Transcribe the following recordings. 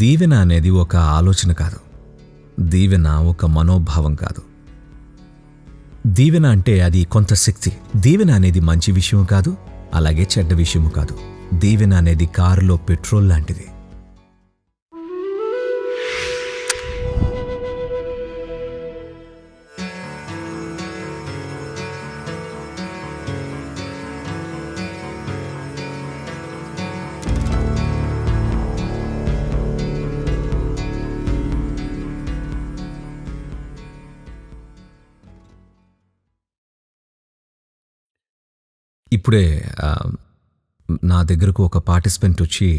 దీవెన అనేది ఒక ఆలోచన కాదు దీవెన ఒక మనోభావం కాదు దీవెన అంటే అది కొంత శక్తి దీవెన అనేది మంచి విషయం కాదు అలాగే చెడ్డ విషయము కాదు దీవెన అనేది కారులో పెట్రోల్ లాంటిది ఇప్పుడే నా దగ్గరకు ఒక పార్టిసిపెంట్ వచ్చి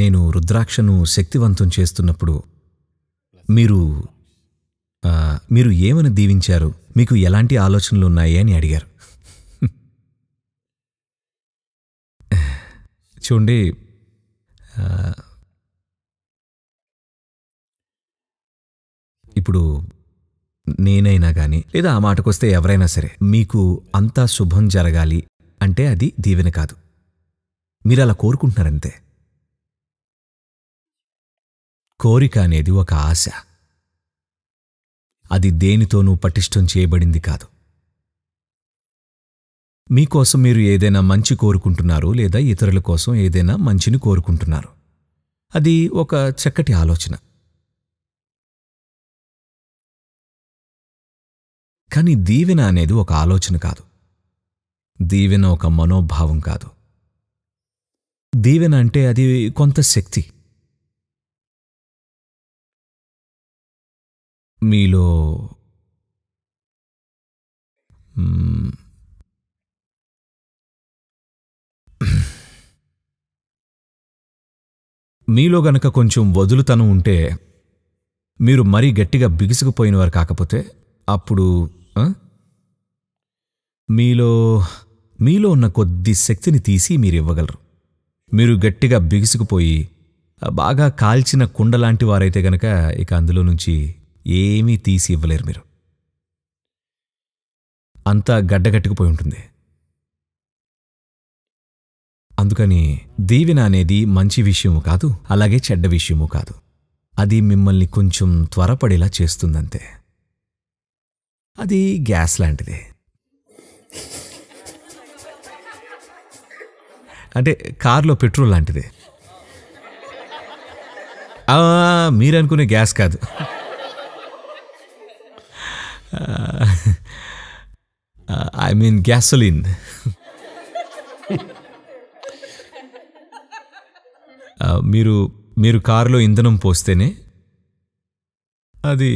నేను రుద్రాక్షను శక్తివంతం చేస్తున్నప్పుడు మీరు మీరు ఏమని దీవించారు మీకు ఎలాంటి ఆలోచనలు ఉన్నాయి అని అడిగారు చూడండి ఇప్పుడు నేనైనా గాని లేదా ఆ మాటకొస్తే ఎవరైనా సరే మీకు అంతా శుభం జరగాలి అంటే అది దీవెన కాదు మీరు అలా కోరుకుంటున్నారంతే కోరిక అనేది ఒక ఆశ అది దేనితోనూ పటిష్టం చేయబడింది కాదు మీకోసం మీరు ఏదైనా మంచి కోరుకుంటున్నారు లేదా ఇతరుల కోసం ఏదైనా మంచిని కోరుకుంటున్నారు అది ఒక చక్కటి ఆలోచన కానీ దీవెన అనేది ఒక ఆలోచన కాదు దీవెన ఒక మనోభావం కాదు దీవెన అంటే అది కొంత శక్తి మీలో మీలో గనక కొంచెం వదులుతనం ఉంటే మీరు మరీ గట్టిగా బిగుసుకుపోయినవారు కాకపోతే అప్పుడు మీలో మీలో ఉన్న కొద్ది శక్తిని తీసి మీరు ఇవ్వగలరు మీరు గట్టిగా బిగుసుకుపోయి బాగా కాల్చిన కుండలాంటి వారైతే గనక ఇక అందులో నుంచి ఏమీ తీసి ఇవ్వలేరు మీరు అంతా గడ్డగట్టుకుపోయి ఉంటుంది అందుకని దీవెన అనేది మంచి విషయము కాదు అలాగే చెడ్డ విషయము కాదు అది మిమ్మల్ని కొంచెం త్వరపడేలా చేస్తుందంతే అది గ్యాస్ లాంటిది అంటే కార్లో పెట్రోల్ లాంటిది మీరు అనుకునే గ్యాస్ కాదు ఐ మీన్ గ్యాసోలిన్ మీరు మీరు కారులో ఇంధనం పోస్తేనే అది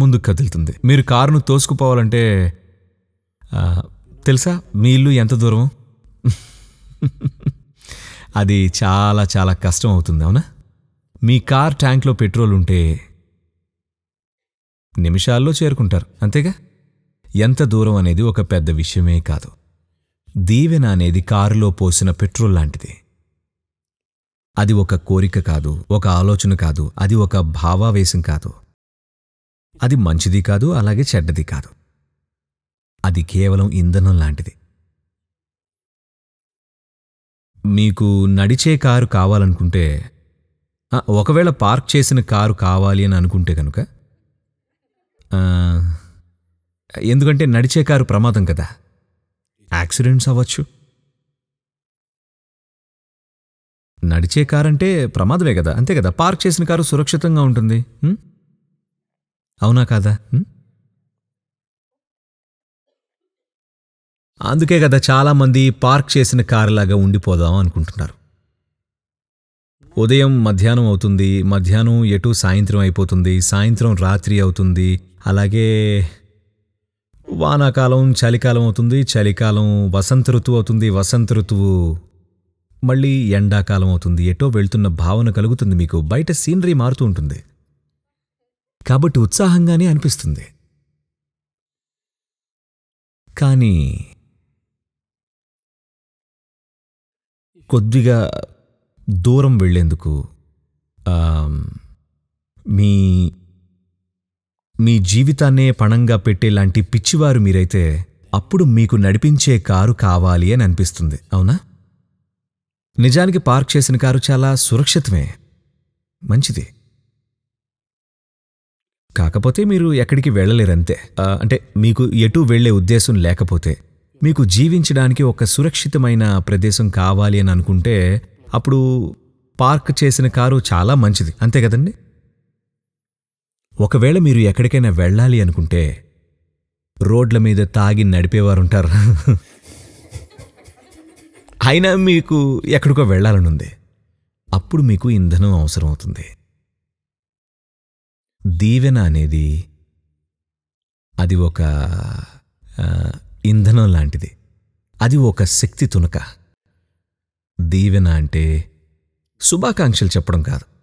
ముందుకు కదులుతుంది మీరు కారును తోసుకుపోవాలంటే తెలుసా మీ ఇల్లు ఎంత దూరం అది చాలా చాలా కష్టం అవుతుంది అవునా మీ కార్ ట్యాంక్లో పెట్రోల్ ఉంటే నిమిషాల్లో చేరుకుంటారు అంతేగా ఎంత దూరం అనేది ఒక పెద్ద విషయమే కాదు దీవెన అనేది కారులో పోసిన పెట్రోల్ లాంటిది అది ఒక కోరిక కాదు ఒక ఆలోచన కాదు అది ఒక భావావేశం కాదు అది మంచిది కాదు అలాగే చెడ్డది కాదు అది కేవలం ఇంధనం లాంటిది మీకు నడిచే కారు కావాలనుకుంటే ఒకవేళ పార్క్ చేసిన కారు కావాలి అని అనుకుంటే కనుక ఎందుకంటే నడిచే కారు ప్రమాదం కదా యాక్సిడెంట్స్ అవ్వచ్చు నడిచే కారు అంటే ప్రమాదమే కదా అంతే కదా పార్క్ చేసిన కారు సురక్షితంగా ఉంటుంది అవునా కాదా అందుకే కదా చాలామంది పార్క్ చేసిన కారులాగా ఉండిపోదాం అనుకుంటున్నారు ఉదయం మధ్యాహ్నం అవుతుంది మధ్యాహ్నం ఎటు సాయంత్రం అయిపోతుంది సాయంత్రం రాత్రి అవుతుంది అలాగే వానాకాలం చలికాలం అవుతుంది చలికాలం వసంత ఋతువు అవుతుంది వసంత ఋతువు మళ్ళీ ఎండాకాలం అవుతుంది ఎటో వెళ్తున్న భావన కలుగుతుంది మీకు బయట సీనరీ మారుతూ ఉంటుంది కాబట్టి ఉత్సాహంగానే అనిపిస్తుంది కానీ కొద్దిగా దూరం వెళ్ళేందుకు మీ మీ జీవితాన్నే పణంగా పెట్టేలాంటి పిచ్చివారు మీరైతే అప్పుడు మీకు నడిపించే కారు కావాలి అని అనిపిస్తుంది అవునా నిజానికి పార్క్ చేసిన కారు చాలా సురక్షితమే మంచిది కాకపోతే మీరు ఎక్కడికి వెళ్ళలేరంతే అంటే మీకు ఎటు వెళ్లే ఉద్దేశం లేకపోతే మీకు జీవించడానికి ఒక సురక్షితమైన ప్రదేశం కావాలి అని అనుకుంటే అప్పుడు పార్క్ చేసిన కారు చాలా మంచిది అంతే కదండి ఒకవేళ మీరు ఎక్కడికైనా వెళ్ళాలి అనుకుంటే రోడ్ల మీద తాగి నడిపేవారుంటారు అయినా మీకు ఎక్కడికో వెళ్లాలనుంది అప్పుడు మీకు ఇంధనం అవసరం అవుతుంది దీవెన అనేది అది ఒక ఇంధనం లాంటిది అది ఒక శక్తి తునక దీవెన అంటే శుభాకాంక్షలు చెప్పడం కాదు